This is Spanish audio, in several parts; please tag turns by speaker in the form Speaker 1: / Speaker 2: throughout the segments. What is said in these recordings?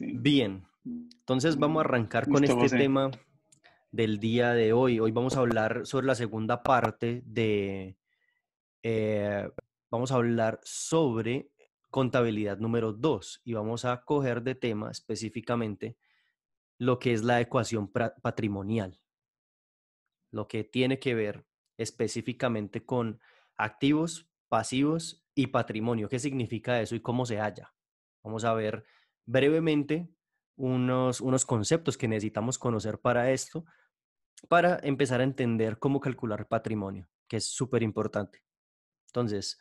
Speaker 1: Bien, entonces vamos a arrancar con este tema del día de hoy. Hoy vamos a hablar sobre la segunda parte de... Eh, vamos a hablar sobre contabilidad número 2 y vamos a coger de tema específicamente lo que es la ecuación patrimonial, lo que tiene que ver específicamente con activos, pasivos y patrimonio. ¿Qué significa eso y cómo se halla? Vamos a ver brevemente unos, conceptos que necesitamos conocer para esto, para empezar a entender cómo calcular patrimonio, que es súper importante. Entonces,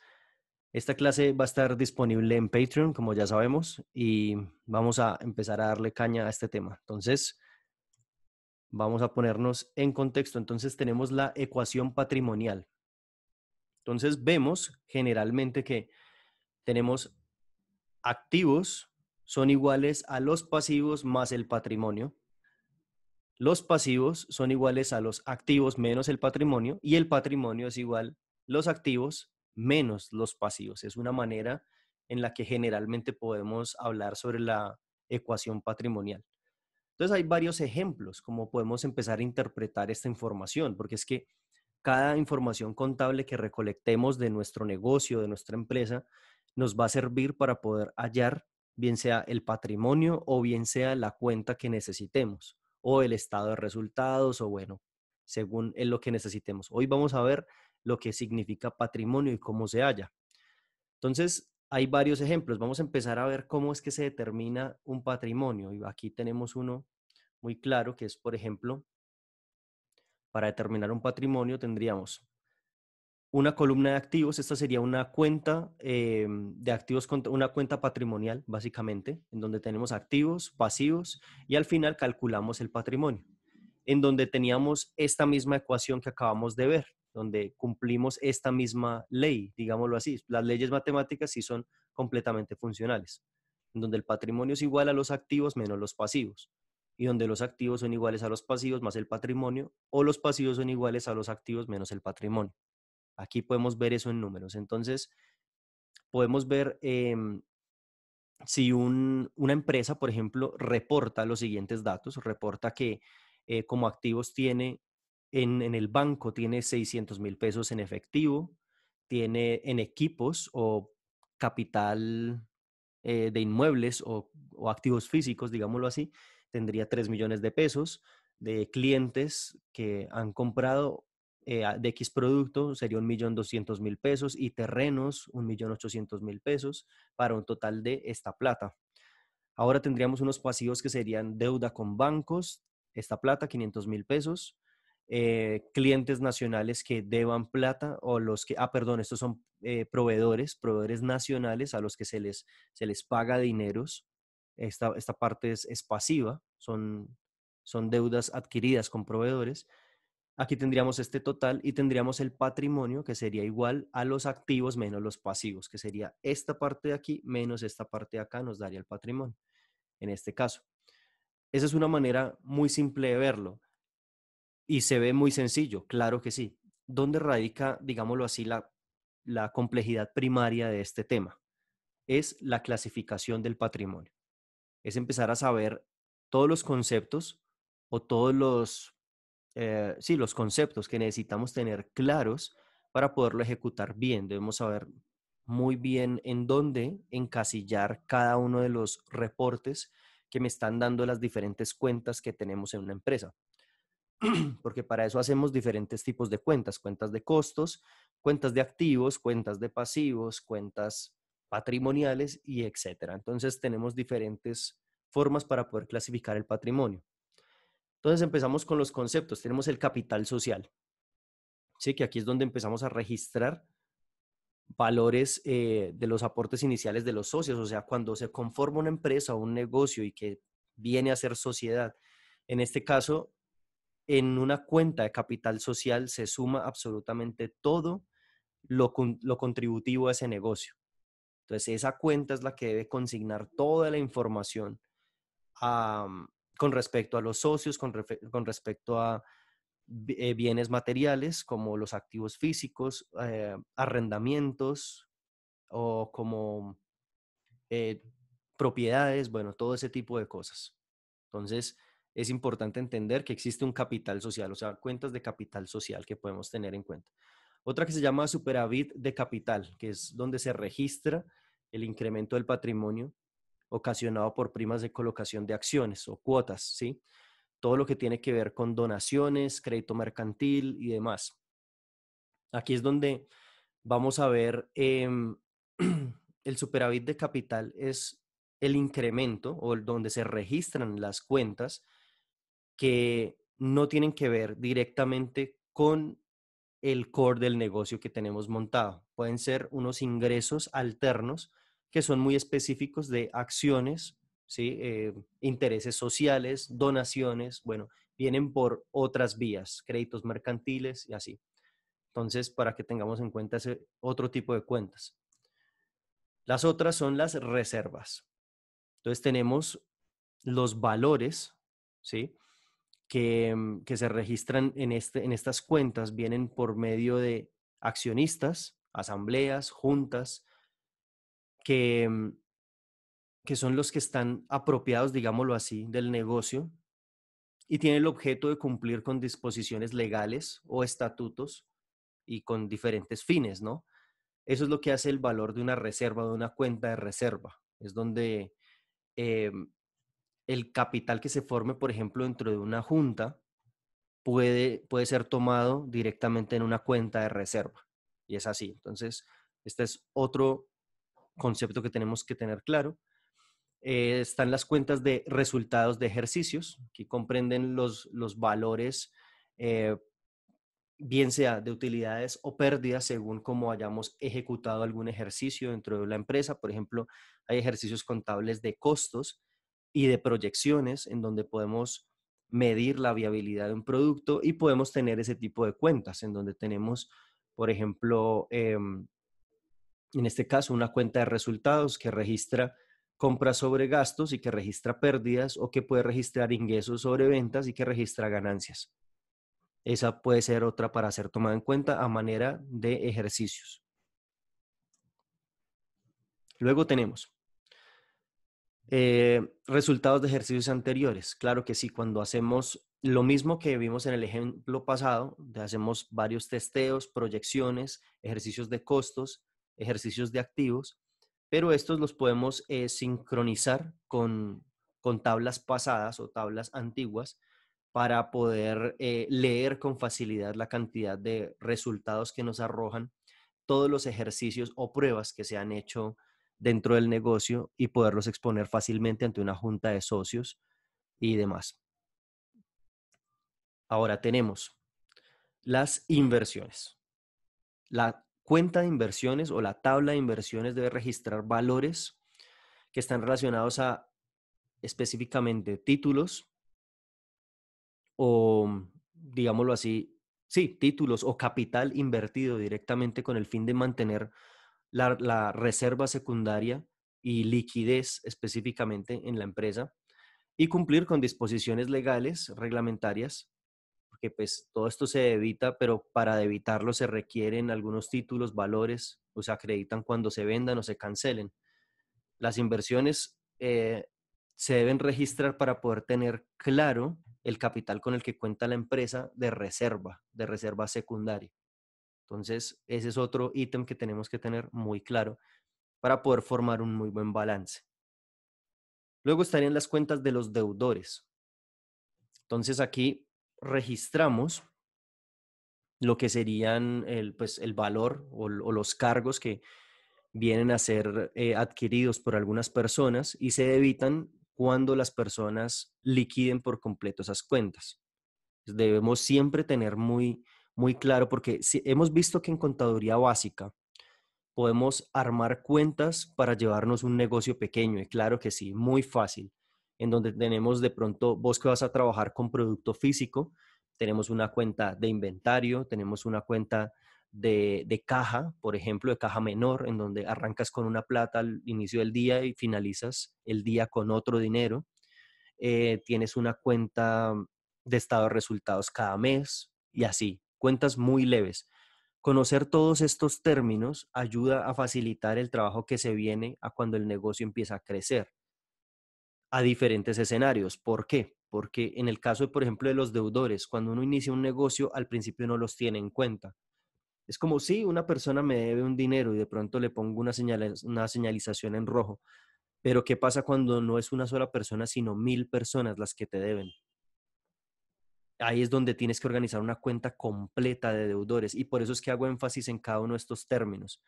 Speaker 1: esta clase va a estar disponible en Patreon, como ya sabemos, y vamos a empezar a darle caña a este tema. Entonces, vamos a ponernos en contexto. Entonces, tenemos la ecuación patrimonial. Entonces, vemos generalmente que tenemos activos son iguales a los pasivos más el patrimonio. Los pasivos son iguales a los activos menos el patrimonio y el patrimonio es igual los activos menos los pasivos. Es una manera en la que generalmente podemos hablar sobre la ecuación patrimonial. Entonces hay varios ejemplos como podemos empezar a interpretar esta información, porque es que cada información contable que recolectemos de nuestro negocio, de nuestra empresa, nos va a servir para poder hallar bien sea el patrimonio o bien sea la cuenta que necesitemos o el estado de resultados o bueno, según lo que necesitemos. Hoy vamos a ver lo que significa patrimonio y cómo se halla. Entonces, hay varios ejemplos. Vamos a empezar a ver cómo es que se determina un patrimonio. Y aquí tenemos uno muy claro que es, por ejemplo, para determinar un patrimonio tendríamos una columna de activos, esta sería una cuenta eh, de activos, una cuenta patrimonial, básicamente, en donde tenemos activos, pasivos y al final calculamos el patrimonio, en donde teníamos esta misma ecuación que acabamos de ver, donde cumplimos esta misma ley, digámoslo así. Las leyes matemáticas sí son completamente funcionales, en donde el patrimonio es igual a los activos menos los pasivos y donde los activos son iguales a los pasivos más el patrimonio, o los pasivos son iguales a los activos menos el patrimonio. Aquí podemos ver eso en números. Entonces, podemos ver em, si una empresa, por ejemplo, reporta los siguientes datos, reporta que eh, como activos tiene en, el banco, tiene 600 mil pesos en efectivo, tiene en equipos o capital eh, de inmuebles o, o, activos físicos, digámoslo así, tendría 3 millones de pesos de clientes que han comprado eh, de X producto sería 1.200.000 pesos y terrenos 1.800.000 pesos para un total de esta plata. Ahora tendríamos unos pasivos que serían deuda con bancos, esta plata, 500.000 pesos, eh, clientes nacionales que deban plata o los que, ah, perdón, estos son eh, proveedores, proveedores nacionales a los que se les, se les paga dineros. Esta, parte es, es pasiva, son deudas adquiridas con proveedores Aquí tendríamos este total y tendríamos el patrimonio que sería igual a los activos menos los pasivos, que sería esta parte de aquí menos esta parte de acá nos daría el patrimonio, en este caso. Esa es una manera muy simple de verlo y se ve muy sencillo, claro que sí. ¿Dónde radica, digámoslo así, la, la complejidad primaria de este tema? Es la clasificación del patrimonio. Es empezar a saber todos los conceptos o todos los eh, sí, los conceptos que necesitamos tener claros para poderlo ejecutar bien. Debemos saber muy bien en dónde encasillar cada uno de los reportes que me están dando las diferentes cuentas que tenemos en una empresa. Porque para eso hacemos diferentes tipos de cuentas, cuentas de costos, cuentas de activos, cuentas de pasivos, cuentas patrimoniales y etcétera. Entonces tenemos diferentes formas para poder clasificar el patrimonio. Entonces empezamos con los conceptos. Tenemos el capital social, ¿sí? que aquí es donde empezamos a registrar valores eh, de los aportes iniciales de los socios, o sea, cuando se conforma una empresa o un negocio y que viene a ser sociedad. En este caso, en una cuenta de capital social se suma absolutamente todo lo, lo contributivo a ese negocio. Entonces, esa cuenta es la que debe consignar toda la información a, con respecto a los socios, con, respecto a eh, bienes materiales como los activos físicos, eh, arrendamientos o como eh, propiedades, bueno, todo ese tipo de cosas. Entonces, es importante entender que existe un capital social, o sea, cuentas de capital social que podemos tener en cuenta. Otra que se llama superávit de capital, que es donde se registra el incremento del patrimonio ocasionado por primas de colocación de acciones o cuotas, ¿sí? Todo lo que tiene que ver con donaciones, crédito mercantil y demás. Aquí es donde vamos a ver em, el superávit de capital es el incremento o donde se registran las cuentas que no tienen que ver directamente con el core del negocio que tenemos montado. Pueden ser unos ingresos alternos que son muy específicos de acciones, ¿sí? Eh, intereses sociales, donaciones, bueno, vienen por otras vías, créditos mercantiles y así. Entonces, para que tengamos en cuenta ese otro tipo de cuentas. Las otras son las reservas. Entonces tenemos los valores, ¿sí? Que, mm, se registran en, este, en estas cuentas, vienen por medio de accionistas, asambleas, juntas, Mm, que, son los que están apropiados, digámoslo así, del negocio y tiene el objeto de cumplir con disposiciones legales o estatutos y con diferentes fines, ¿no? Eso es lo que hace el valor de una reserva, de una cuenta de reserva. Es donde em, el capital que se forme, por ejemplo, dentro de una junta, puede, puede ser tomado directamente en una cuenta de reserva. Y es así. Entonces, este es otro concepto que tenemos que tener claro. Eh, están las cuentas de resultados de ejercicios, que comprenden los, valores, eh, bien sea de utilidades o pérdidas, según cómo hayamos ejecutado algún ejercicio dentro de la empresa. Por ejemplo, hay ejercicios contables de costos y de proyecciones, en donde podemos medir la viabilidad de un producto y podemos tener ese tipo de cuentas, en donde tenemos, por ejemplo, em, en este caso una cuenta de resultados que registra compras sobre gastos y que registra pérdidas o que puede registrar ingresos sobre ventas y que registra ganancias. Esa puede ser otra para ser tomada en cuenta a manera de ejercicios. Luego tenemos eh, resultados de ejercicios anteriores. Claro que sí, cuando hacemos lo mismo que vimos en el ejemplo pasado, hacemos varios testeos, proyecciones, ejercicios de costos, ejercicios de activos, pero estos los podemos eh, sincronizar con, con, tablas pasadas o tablas antiguas para poder eh, leer con facilidad la cantidad de resultados que nos arrojan todos los ejercicios o pruebas que se han hecho dentro del negocio y poderlos exponer fácilmente ante una junta de socios y demás. Ahora tenemos las inversiones. La cuenta de inversiones o la tabla de inversiones debe registrar valores que están relacionados a específicamente títulos o, digámoslo así, sí, títulos o capital invertido directamente con el fin de mantener la, la reserva secundaria y liquidez específicamente en la empresa y cumplir con disposiciones legales, reglamentarias que pues todo esto se evita, pero para evitarlo se requieren algunos títulos, valores, o se acreditan cuando se vendan o se cancelen. Las inversiones eh, se deben registrar para poder tener claro el capital con el que cuenta la empresa de reserva, de reserva secundaria. Entonces, ese es otro ítem que tenemos que tener muy claro para poder formar un muy buen balance. Luego estarían las cuentas de los deudores. Entonces, aquí registramos lo que serían el, pues, valor o, los cargos que vienen a ser eh, adquiridos por algunas personas y se evitan cuando las personas liquiden por completo esas cuentas. Debemos siempre tener muy, muy claro, porque hemos visto que en contaduría básica podemos armar cuentas para llevarnos un negocio pequeño, y claro que sí, muy fácil en donde tenemos de pronto, vos que vas a trabajar con producto físico, tenemos una cuenta de inventario, tenemos una cuenta de, caja, por ejemplo, de caja menor, en donde arrancas con una plata al inicio del día y finalizas el día con otro dinero. Eh, tienes una cuenta de estado de resultados cada mes y así, cuentas muy leves. Conocer todos estos términos ayuda a facilitar el trabajo que se viene a cuando el negocio empieza a crecer a diferentes escenarios. ¿Por qué? Porque en el caso, por ejemplo, de los deudores, cuando uno inicia un negocio, al principio no los tiene en cuenta. Es como si una persona me debe un dinero y de pronto le pongo una, señal, una señalización en rojo. Pero ¿qué pasa cuando no es una sola persona, sino mil personas las que te deben? Ahí es donde tienes que organizar una cuenta completa de deudores y por eso es que hago énfasis en cada uno de estos términos.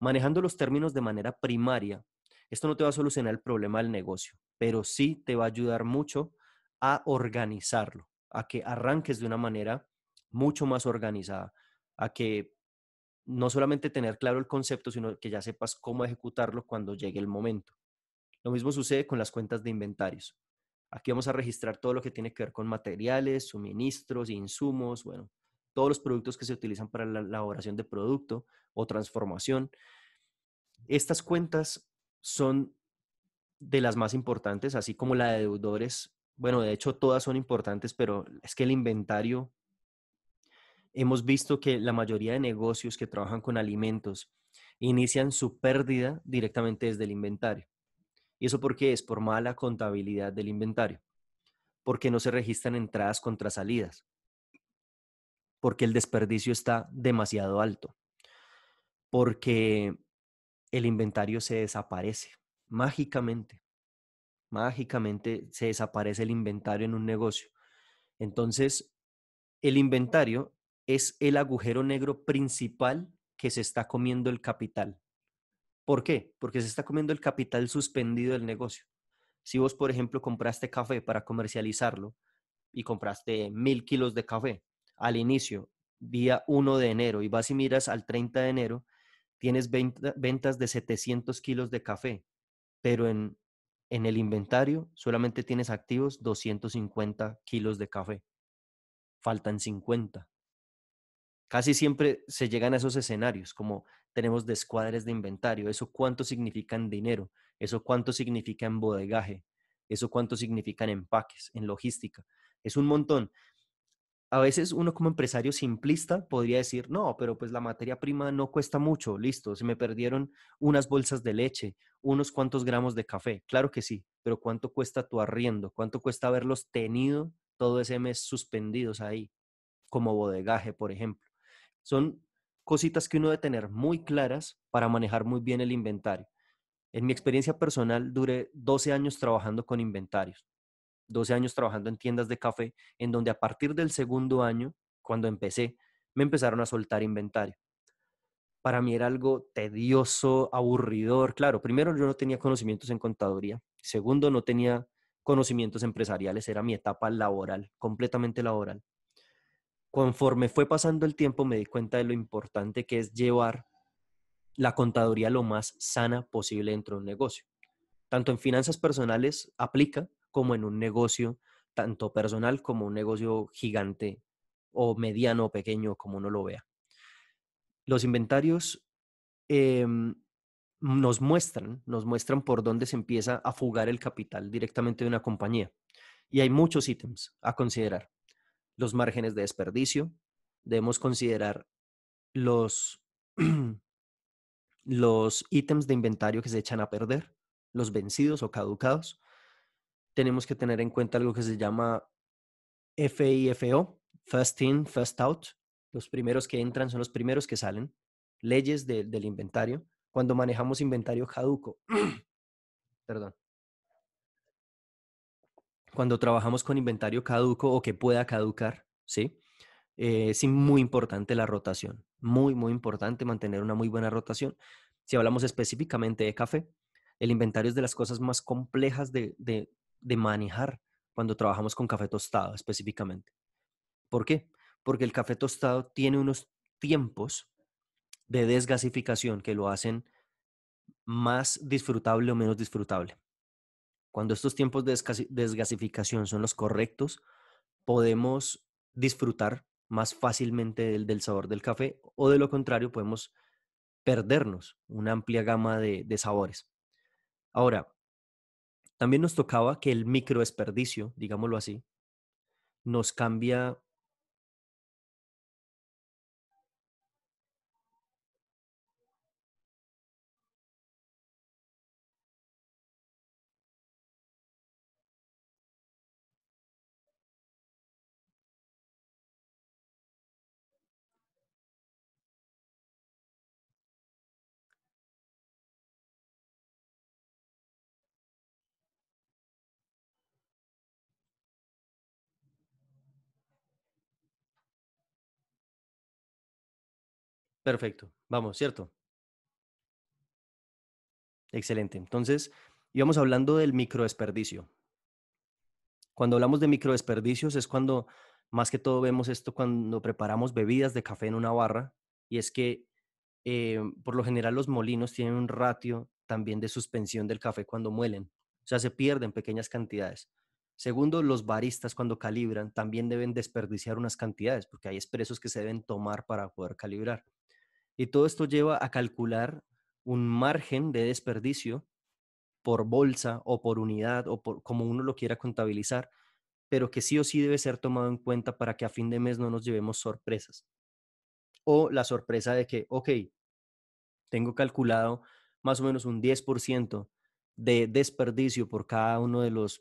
Speaker 1: Manejando los términos de manera primaria, esto no te va a solucionar el problema del negocio, pero sí te va a ayudar mucho a organizarlo, a que arranques de una manera mucho más organizada, a que no solamente tener claro el concepto, sino que ya sepas cómo ejecutarlo cuando llegue el momento. Lo mismo sucede con las cuentas de inventarios. Aquí vamos a registrar todo lo que tiene que ver con materiales, suministros, insumos, bueno, todos los productos que se utilizan para la elaboración de producto o transformación. Estas cuentas son de las más importantes, así como la de deudores. Bueno, de hecho todas son importantes, pero es que el inventario, hemos visto que la mayoría de negocios que trabajan con alimentos inician su pérdida directamente desde el inventario. ¿Y eso por qué es? Por mala contabilidad del inventario, porque no se registran entradas contra salidas, porque el desperdicio está demasiado alto, porque el inventario se desaparece mágicamente. Mágicamente se desaparece el inventario en un negocio. Entonces, el inventario es el agujero negro principal que se está comiendo el capital. ¿Por qué? Porque se está comiendo el capital suspendido del negocio. Si vos, por ejemplo, compraste café para comercializarlo y compraste mil kilos de café al inicio, día 1 de enero, y vas y miras al 30 de enero, tienes ventas de 700 kilos de café, pero en, en el inventario solamente tienes activos 250 kilos de café. Faltan 50. Casi siempre se llegan a esos escenarios, como tenemos descuadres de inventario, eso cuánto significa en dinero, eso cuánto significa en bodegaje, eso cuánto significa en empaques, en logística. Es un montón a veces uno como empresario simplista podría decir, no, pero pues la materia prima no cuesta mucho, listo, se me perdieron unas bolsas de leche, unos cuantos gramos de café, claro que sí, pero ¿cuánto cuesta tu arriendo? ¿Cuánto cuesta haberlos tenido todo ese mes suspendidos ahí, como bodegaje, por ejemplo? Son cositas que uno debe tener muy claras para manejar muy bien el inventario. En mi experiencia personal, duré 12 años trabajando con inventarios. 12 años trabajando en tiendas de café, en donde a partir del segundo año, cuando empecé, me empezaron a soltar inventario. Para mí era algo tedioso, aburridor. Claro, primero yo no tenía conocimientos en contaduría. Segundo, no tenía conocimientos empresariales. Era mi etapa laboral, completamente laboral. Conforme fue pasando el tiempo, me di cuenta de lo importante que es llevar la contaduría lo más sana posible dentro de un negocio. Tanto en finanzas personales aplica como en un negocio, tanto personal como un negocio gigante o mediano o pequeño, como uno lo vea. Los inventarios em, nos muestran, nos muestran por dónde se empieza a fugar el capital directamente de una compañía. Y hay muchos ítems a considerar. Los márgenes de desperdicio, debemos considerar los, los ítems de inventario que se echan a perder, los vencidos o caducados, tenemos que tener en cuenta algo que se llama FIFO, First In, First Out. Los primeros que entran son los primeros que salen. Leyes del inventario. Cuando manejamos inventario caduco, perdón. Cuando trabajamos con inventario caduco o que pueda caducar, ¿sí? Eh, es muy importante la rotación. Muy, muy importante mantener una muy buena rotación. Si hablamos específicamente de café, el inventario es de las cosas más complejas de, de manejar cuando trabajamos con café tostado específicamente. ¿Por qué? Porque el café tostado tiene unos tiempos de desgasificación que lo hacen más disfrutable o menos disfrutable. Cuando estos tiempos de desgasificación son los correctos, podemos disfrutar más fácilmente del, sabor del café o de lo contrario podemos perdernos una amplia gama de sabores. Ahora, también nos tocaba que el micro desperdicio, digámoslo así, nos cambia Perfecto, vamos, ¿cierto? Excelente. Entonces, íbamos hablando del desperdicio. Cuando hablamos de desperdicios es cuando más que todo vemos esto cuando preparamos bebidas de café en una barra y es que eh, por lo general los molinos tienen un ratio también de suspensión del café cuando muelen, o sea, se pierden pequeñas cantidades. Segundo, los baristas cuando calibran también deben desperdiciar unas cantidades porque hay expresos que se deben tomar para poder calibrar. Y todo esto lleva a calcular un margen de desperdicio por bolsa o por unidad o por como uno lo quiera contabilizar, pero que sí o sí debe ser tomado en cuenta para que a fin de mes no nos llevemos sorpresas. O la sorpresa de que, ok, tengo calculado más o menos un 10% de desperdicio por cada uno de los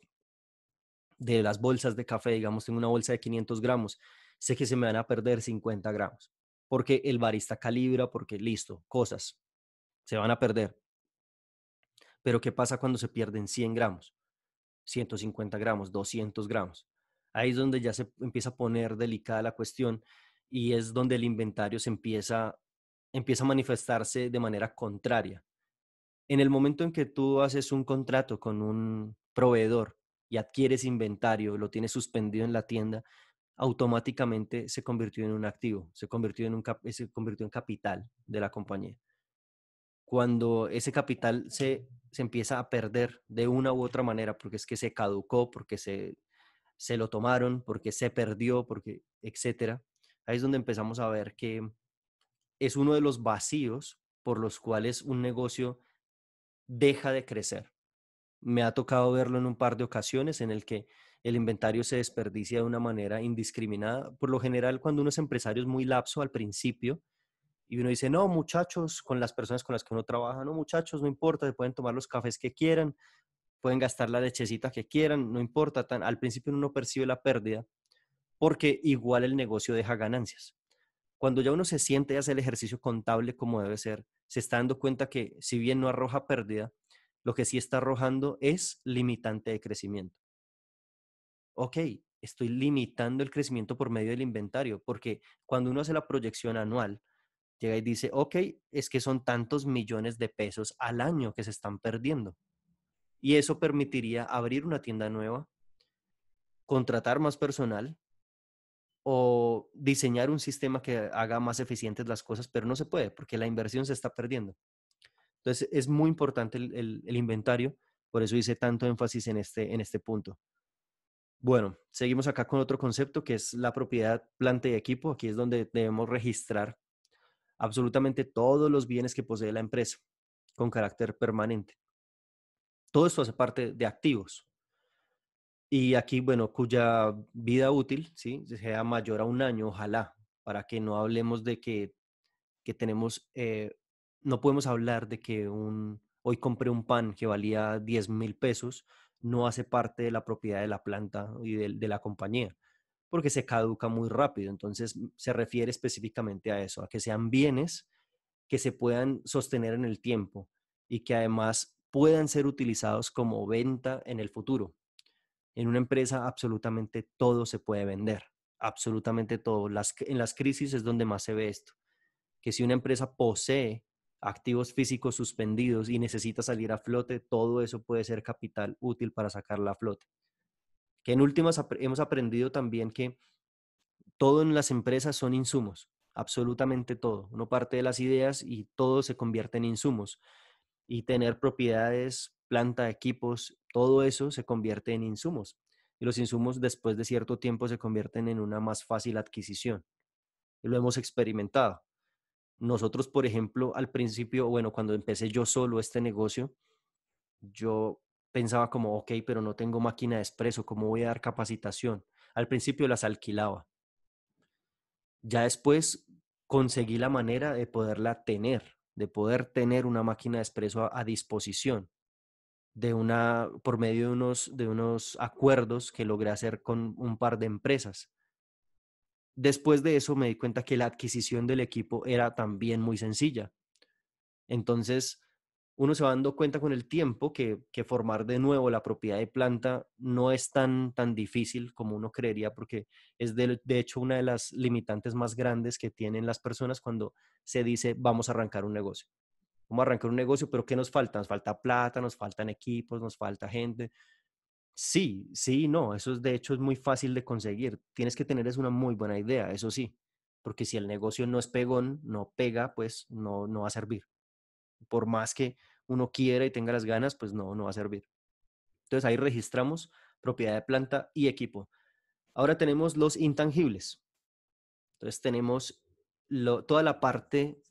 Speaker 1: de las bolsas de café, digamos, tengo una bolsa de 500 gramos, sé que se me van a perder 50 gramos porque el barista calibra, porque listo, cosas se van a perder. Pero ¿qué pasa cuando se pierden 100 gramos, 150 gramos, 200 gramos? Ahí es donde ya se empieza a poner delicada la cuestión y es donde el inventario se empieza, empieza a manifestarse de manera contraria. En el momento en que tú haces un contrato con un proveedor y adquieres inventario, lo tienes suspendido en la tienda, automáticamente se convirtió en un activo, se convirtió en, un eh, se convirtió en capital de la compañía. Cuando ese capital se, se empieza a perder de una u otra manera, porque es que se caducó, porque se, se lo tomaron, porque se perdió, porque etcétera, ahí es donde empezamos a ver que es uno de los vacíos por los cuales un negocio deja de crecer. Me ha tocado verlo en un par de ocasiones en el que el inventario se desperdicia de una manera indiscriminada. Por lo general, cuando uno es empresario es muy lapso al principio y uno dice, no, muchachos, con las personas con las que uno trabaja, no, muchachos, no importa, se pueden tomar los cafés que quieran, pueden gastar la lechecita que quieran, no importa. Tan, al principio uno percibe la pérdida porque igual el negocio deja ganancias. Cuando ya uno se siente y hace el ejercicio contable como debe ser, se está dando cuenta que si bien no arroja pérdida, lo que sí está arrojando es limitante de crecimiento ok, estoy limitando el crecimiento por medio del inventario, porque cuando uno hace la proyección anual, llega y dice, ok, es que son tantos millones de pesos al año que se están perdiendo. Y eso permitiría abrir una tienda nueva, contratar más personal o diseñar un sistema que haga más eficientes las cosas, pero no se puede porque la inversión se está perdiendo. Entonces es muy importante el, inventario, por eso hice tanto énfasis en este, en este punto. Bueno, seguimos acá con otro concepto que es la propiedad planta y equipo. Aquí es donde debemos registrar absolutamente todos los bienes que posee la empresa con carácter permanente. Todo esto hace parte de activos. Y aquí, bueno, cuya vida útil ¿sí? sea mayor a un año, ojalá, para que no hablemos de que, que tenemos, eh, no podemos hablar de que un, hoy compré un pan que valía 10 mil pesos no hace parte de la propiedad de la planta y de, la compañía, porque se caduca muy rápido. Entonces, mm, se refiere específicamente a eso, a que sean bienes que se puedan sostener en el tiempo y que además puedan ser utilizados como venta en el futuro. En una empresa absolutamente todo se puede vender, absolutamente todo. en las crisis es donde más se ve esto, que si una empresa posee activos físicos suspendidos y necesita salir a flote, todo eso puede ser capital útil para sacar la flote. Que en últimas hemos aprendido también que todo en las empresas son insumos, absolutamente todo. Uno parte de las ideas y todo se convierte en insumos. Y tener propiedades, planta, equipos, todo eso se convierte en insumos. Y los insumos después de cierto tiempo se convierten en una más fácil adquisición. Y lo hemos experimentado. Nosotros, por ejemplo, al principio, bueno, cuando empecé yo solo este negocio, yo pensaba como, ok, pero no tengo máquina de expreso, ¿cómo voy a dar capacitación? Al principio las alquilaba. Ya después conseguí la manera de poderla tener, de poder tener una máquina de expreso a, a disposición de una, por medio de unos, de unos acuerdos que logré hacer con un par de empresas. Después de eso me di cuenta que la adquisición del equipo era también muy sencilla. Entonces, uno se va dando cuenta con el tiempo que, formar de nuevo la propiedad de planta no es tan, tan difícil como uno creería, porque es de, de, hecho una de las limitantes más grandes que tienen las personas cuando se dice vamos a arrancar un negocio. Vamos a arrancar un negocio, pero ¿qué nos falta? Nos falta plata, nos faltan equipos, nos falta gente. Sí, sí, no, eso es, de hecho es muy fácil de conseguir. Tienes que tener es una muy buena idea, eso sí, porque si el negocio no es pegón, no pega, pues no, no va a servir. Por más que uno quiera y tenga las ganas, pues no, no va a servir. Entonces ahí registramos propiedad de planta y equipo. Ahora tenemos los intangibles. Entonces tenemos toda la parte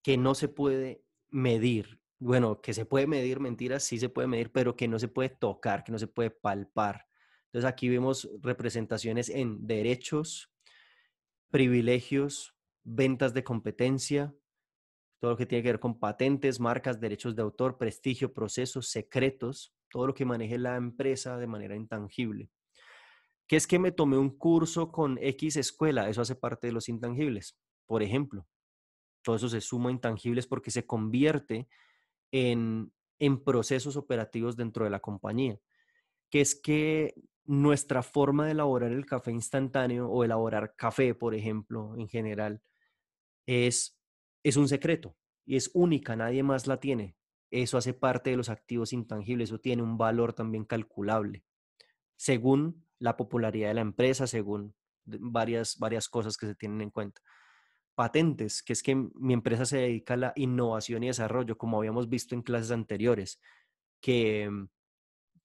Speaker 1: que no se puede medir, bueno, que se puede medir mentiras, sí se puede medir, pero que no se puede tocar, que no se puede palpar. Entonces aquí vemos representaciones en derechos, privilegios, ventas de competencia, todo lo que tiene que ver con patentes, marcas, derechos de autor, prestigio, procesos, secretos, todo lo que maneje la empresa de manera intangible. ¿Qué es que me tomé un curso con X escuela? Eso hace parte de los intangibles, por ejemplo. Todo eso se suma a intangibles porque se convierte en, procesos operativos dentro de la compañía, que es que nuestra forma de elaborar el café instantáneo o elaborar café, por ejemplo, en general, es, es un secreto y es única, nadie más la tiene. Eso hace parte de los activos intangibles, eso tiene un valor también calculable, según la popularidad de la empresa, según varias, varias cosas que se tienen en cuenta patentes, que es que mi empresa se dedica a la innovación y desarrollo, como habíamos visto en clases anteriores, que, mm,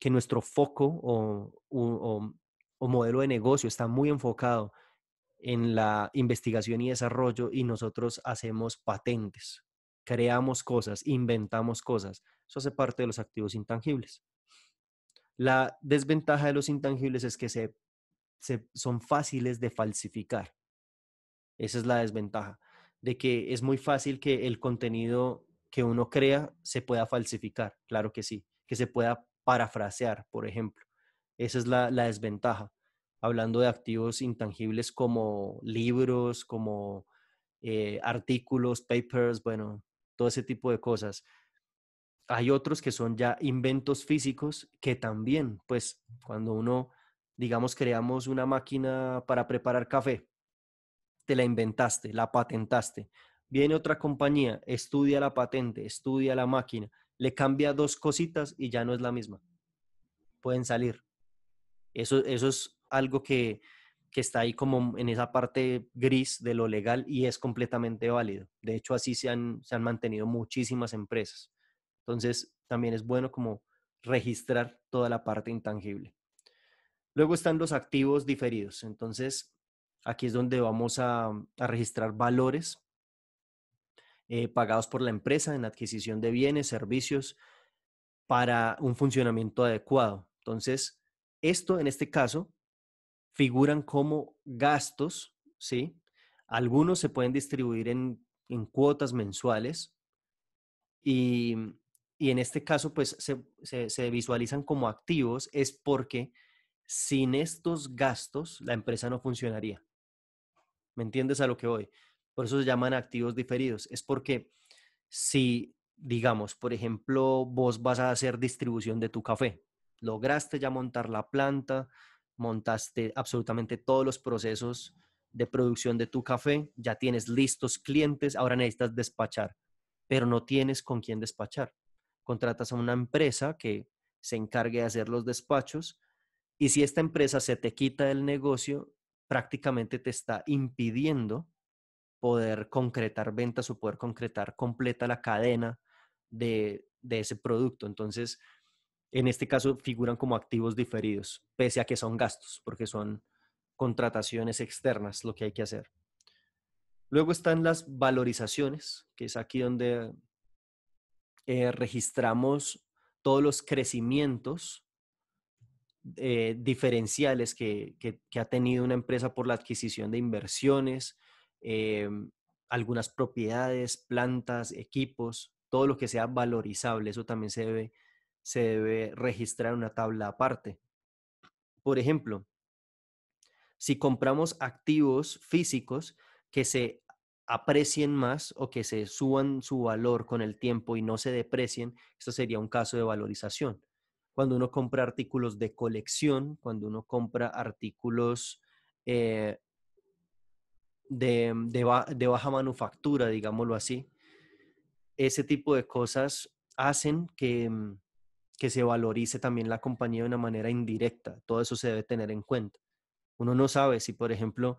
Speaker 1: nuestro foco o, modelo de negocio está muy enfocado en la investigación y desarrollo y nosotros hacemos patentes, creamos cosas, inventamos cosas. Eso hace parte de los activos intangibles. La desventaja de los intangibles es que se, son fáciles de falsificar. Esa es la desventaja, de que es muy fácil que el contenido que uno crea se pueda falsificar, claro que sí, que se pueda parafrasear, por ejemplo. Esa es la, desventaja. Hablando de activos intangibles como libros, como eh, artículos, papers, bueno, todo ese tipo de cosas. Hay otros que son ya inventos físicos que también, pues, cuando uno, digamos, creamos una máquina para preparar café, la inventaste, la patentaste. Viene otra compañía, estudia la patente, estudia la máquina, le cambia dos cositas y ya no es la misma. Pueden salir. Eso, eso es algo que, está ahí como en esa parte gris de lo legal y es completamente válido. De hecho, así se han, se han mantenido muchísimas empresas. Entonces, también es bueno como registrar toda la parte intangible. Luego están los activos diferidos. Entonces, Aquí es donde vamos a, mm, registrar valores eh, pagados por la empresa en adquisición de bienes, servicios para un funcionamiento adecuado. Entonces, esto en este caso figuran como gastos, ¿sí? Algunos se pueden distribuir en, cuotas mensuales mm, y, en este caso, pues se visualizan como activos, es porque sin estos gastos la empresa no funcionaría. ¿Me entiendes a lo que voy? Por eso se llaman activos diferidos. Es porque si, digamos, por ejemplo, vos vas a hacer distribución de tu café, lograste ya montar la planta, montaste absolutamente todos los procesos de producción de tu café, ya tienes listos clientes, ahora necesitas despachar, pero no tienes con quién despachar. Contratas a una empresa que se encargue de hacer los despachos y si esta empresa se te quita del negocio, prácticamente te está impidiendo poder concretar ventas o poder concretar completa la cadena de, ese producto. Entonces, en este caso figuran como activos diferidos, pese a que son gastos, porque son contrataciones externas lo que hay que hacer. Luego están las valorizaciones, que es aquí donde eh, registramos todos los crecimientos eh, diferenciales que, ha tenido una empresa por la adquisición de inversiones, eh, algunas propiedades, plantas, equipos, todo lo que sea valorizable, eso también se debe, se debe registrar en una tabla aparte. Por ejemplo, si compramos activos físicos que se aprecien más o que se suban su valor con el tiempo y no se deprecien, esto sería un caso de valorización cuando uno compra artículos de colección, cuando uno compra artículos eh, de, baja manufactura, digámoslo así, ese tipo de cosas hacen que, mm, que se valorice también la compañía de una manera indirecta. Todo eso se debe tener en cuenta. Uno no sabe si, por ejemplo,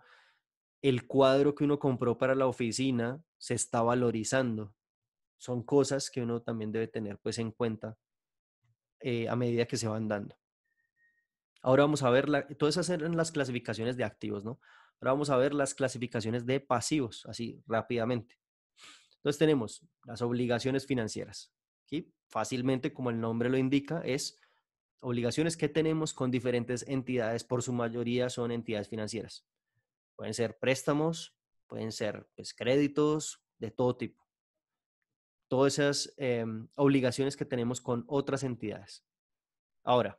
Speaker 1: el cuadro que uno compró para la oficina se está valorizando. Son cosas que uno también debe tener pues en cuenta eh, a medida que se van dando. Ahora vamos a ver, la, todas esas eran las clasificaciones de activos, ¿no? Ahora vamos a ver las clasificaciones de pasivos, así rápidamente. Entonces tenemos las obligaciones financieras. fácilmente, como el nombre lo indica, es obligaciones que tenemos con diferentes entidades, por su mayoría son entidades financieras. Pueden ser préstamos, pueden ser pues, créditos de todo tipo todas esas em, obligaciones que tenemos con otras entidades. Ahora,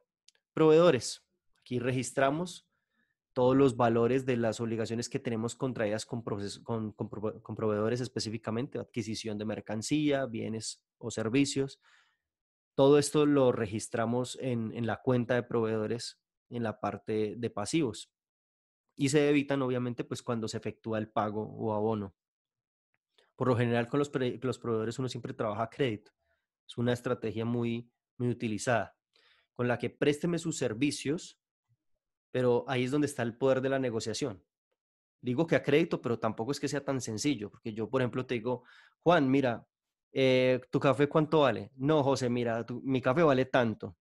Speaker 1: proveedores. Aquí registramos todos los valores de las obligaciones que tenemos contraídas con, con, proveedores específicamente, adquisición de mercancía, bienes o servicios. Todo esto lo registramos en, la cuenta de proveedores, en la parte de pasivos. Y se evitan, obviamente, pues cuando se efectúa el pago o abono por lo general con los, proveedores uno siempre trabaja a crédito. Es una estrategia muy, muy utilizada, con la que présteme sus servicios, pero ahí es donde está el poder de la negociación. Digo que a crédito, pero tampoco es que sea tan sencillo, porque yo, por ejemplo, te digo, Juan, mira, eh, ¿tu café cuánto vale? No, José, mira, mi café vale tanto.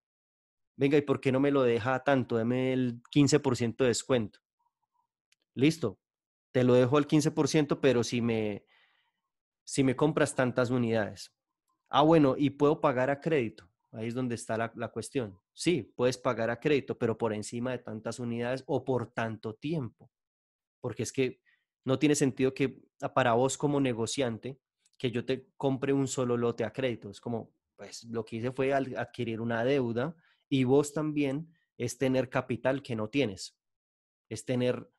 Speaker 1: Venga, ¿y por qué no me lo deja tanto? Deme el 15% de descuento. Listo, te lo dejo al 15%, pero si me, si me compras tantas unidades. Ah, bueno, y puedo pagar a crédito. Ahí es donde está la, cuestión. Sí, puedes pagar a crédito, pero por encima de tantas unidades o por tanto tiempo. Porque es que no tiene sentido que ah, para vos como negociante, que yo te compre un solo lote a crédito. Es como, pues lo que hice fue adquirir una deuda y vos también es tener capital que no tienes, es tener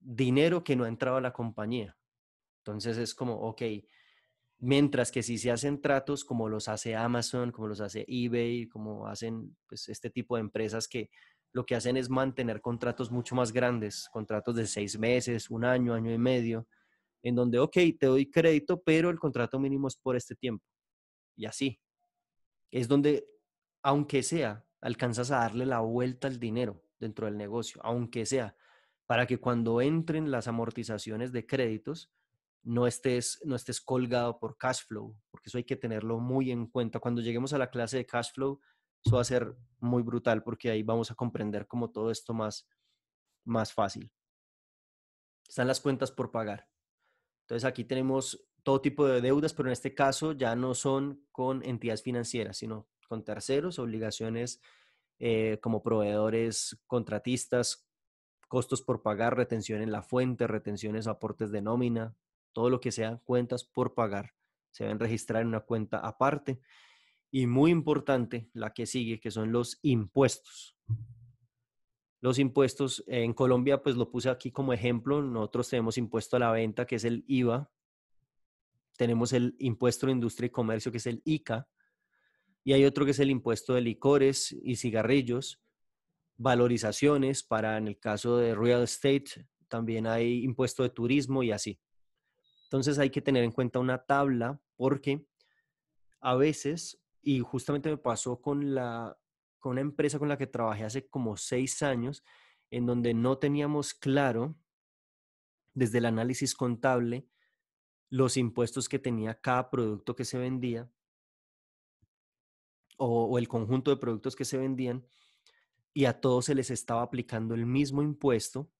Speaker 1: dinero que no ha entrado a la compañía. Entonces es como, ok, Mientras que si se hacen tratos como los hace Amazon, como los hace eBay, como hacen pues, este tipo de empresas que lo que hacen es mantener contratos mucho más grandes, contratos de seis meses, un año, año y medio, en donde, ok, te doy crédito, pero el contrato mínimo es por este tiempo. Y así. Es donde, aunque sea, alcanzas a darle la vuelta al dinero dentro del negocio, aunque sea, para que cuando entren las amortizaciones de créditos, no estés, no estés colgado por cash flow, porque eso hay que tenerlo muy en cuenta. Cuando lleguemos a la clase de cash flow, eso va a ser muy brutal porque ahí vamos a comprender como todo esto más, más fácil. Están las cuentas por pagar. Entonces aquí tenemos todo tipo de deudas, pero en este caso ya no son con entidades financieras, sino con terceros, obligaciones eh, como proveedores, contratistas, costos por pagar, retención en la fuente, retenciones, aportes de nómina, todo lo que sean cuentas por pagar se deben registrar en una cuenta aparte. Y muy importante, la que sigue, que son los impuestos. Los impuestos en Colombia, pues lo puse aquí como ejemplo. Nosotros tenemos impuesto a la venta, que es el IVA. Tenemos el impuesto de industria y comercio, que es el ICA. Y hay otro que es el impuesto de licores y cigarrillos. Valorizaciones para, en el caso de real estate, también hay impuesto de turismo y así. Entonces hay que tener en cuenta una tabla porque a veces, y justamente me pasó con, la, con una empresa con la que trabajé hace como seis años, en donde no teníamos claro desde el análisis contable los impuestos que tenía cada producto que se vendía o, o, el conjunto de productos que se vendían y a todos se les estaba aplicando el mismo impuesto,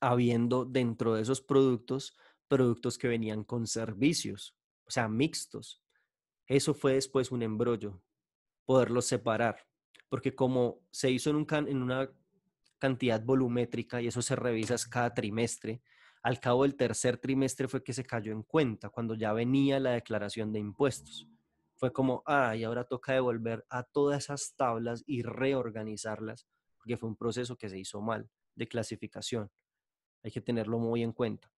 Speaker 1: habiendo dentro de esos productos productos que venían con servicios, o sea, mixtos. Eso fue después un embrollo, poderlos separar, porque como se hizo en, una cantidad volumétrica y eso se revisa cada trimestre, al cabo del tercer trimestre fue que se cayó en cuenta, cuando ya venía la declaración de impuestos. Fue como, ah, y ahora toca devolver a todas esas tablas y reorganizarlas, porque fue un proceso que se hizo mal de clasificación. Hay que tenerlo muy en cuenta.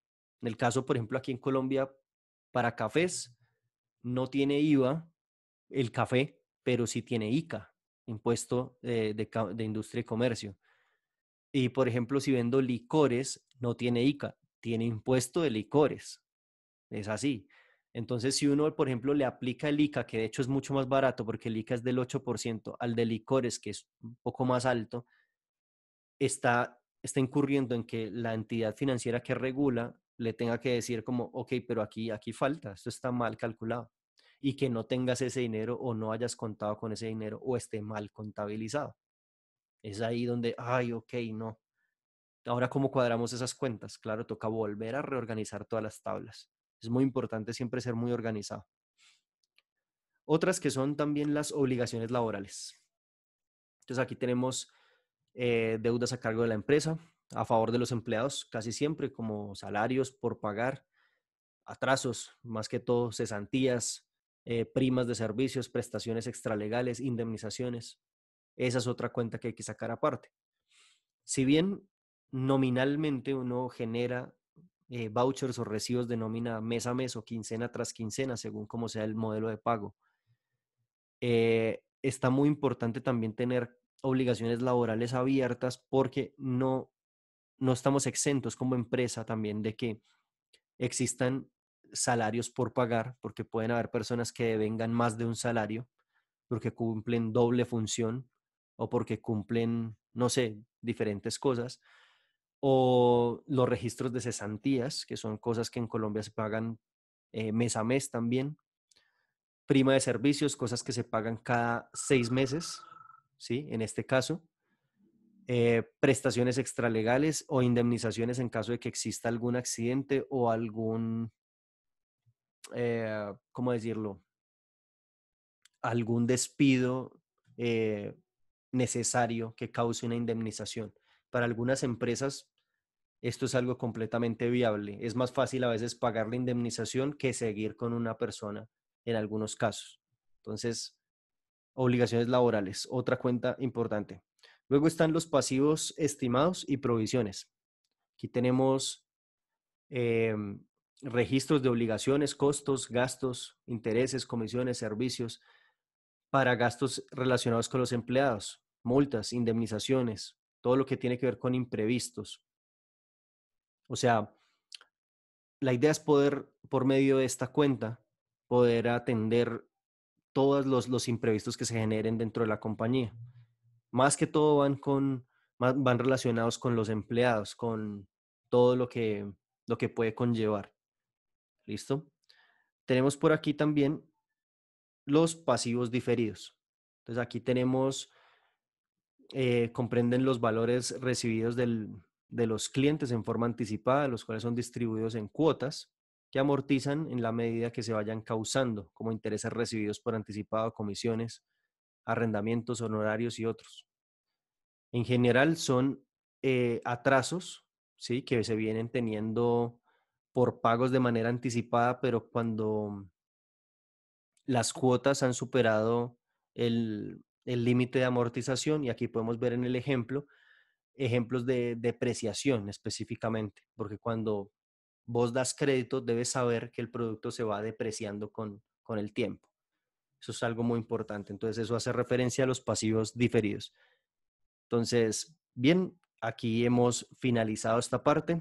Speaker 1: En el caso, por ejemplo, aquí en Colombia, para cafés no tiene IVA el café, pero sí tiene ICA, impuesto eh, de, industria y comercio. Y, por ejemplo, si vendo licores, no tiene ICA, tiene impuesto de licores. Es así. Entonces, si uno, por ejemplo, le aplica el ICA, que de hecho es mucho más barato porque el ICA es del 8%, al de licores, que es un poco más alto, está, está incurriendo en que la entidad financiera que regula le tenga que decir como, ok, pero aquí, aquí falta, esto está mal calculado. Y que no tengas ese dinero o no hayas contado con ese dinero o esté mal contabilizado. Es ahí donde, ay, ok, no. Ahora, ¿cómo cuadramos esas cuentas? Claro, toca volver a reorganizar todas las tablas. Es muy importante siempre ser muy organizado. Otras que son también las obligaciones laborales. Entonces aquí tenemos eh, deudas a cargo de la empresa, a favor de los empleados casi siempre, como salarios por pagar, atrasos, más que todo cesantías, eh, primas de servicios, prestaciones extralegales, indemnizaciones. Esa es otra cuenta que hay que sacar aparte. Si bien nominalmente uno genera eh, vouchers o recibos de nómina mes a mes o quincena tras quincena, según como sea el modelo de pago, eh, está muy importante también tener obligaciones laborales abiertas porque no no estamos exentos como empresa también de que existan salarios por pagar, porque pueden haber personas que vengan más de un salario, porque cumplen doble función o porque cumplen, no sé, diferentes cosas, o los registros de cesantías, que son cosas que en Colombia se pagan eh, mes a mes también, prima de servicios, cosas que se pagan cada seis meses, ¿sí? En este caso, eh, prestaciones extralegales o indemnizaciones en caso de que exista algún accidente o algún, eh, ¿cómo decirlo? Algún despido eh, necesario que cause una indemnización. Para algunas empresas esto es algo completamente viable. Es más fácil a veces pagar la indemnización que seguir con una persona en algunos casos. Entonces, obligaciones laborales, otra cuenta importante. Luego están los pasivos estimados y provisiones. Aquí tenemos em, registros de obligaciones, costos, gastos, intereses, comisiones, servicios para gastos relacionados con los empleados, multas, indemnizaciones, todo lo que tiene que ver con imprevistos. O sea, la idea es poder, por medio de esta cuenta, poder atender todos los imprevistos que se generen dentro de la compañía más que todo van, con, van relacionados con los empleados, con todo lo que, lo que puede conllevar. ¿Listo? Tenemos por aquí también los pasivos diferidos. Entonces aquí tenemos, eh, comprenden los valores recibidos del, de los clientes en forma anticipada, los cuales son distribuidos en cuotas que amortizan en la medida que se vayan causando, como intereses recibidos por anticipado, comisiones, arrendamientos, honorarios y otros. En general son eh, atrasos ¿sí? que se vienen teniendo por pagos de manera anticipada, pero cuando las cuotas han superado el límite de amortización, y aquí podemos ver en el ejemplo, ejemplos de depreciación específicamente, porque cuando vos das crédito debes saber que el producto se va depreciando con el tiempo. Eso es algo muy importante. Entonces, eso hace referencia a los pasivos diferidos. Entonces, bien, aquí hemos finalizado esta parte.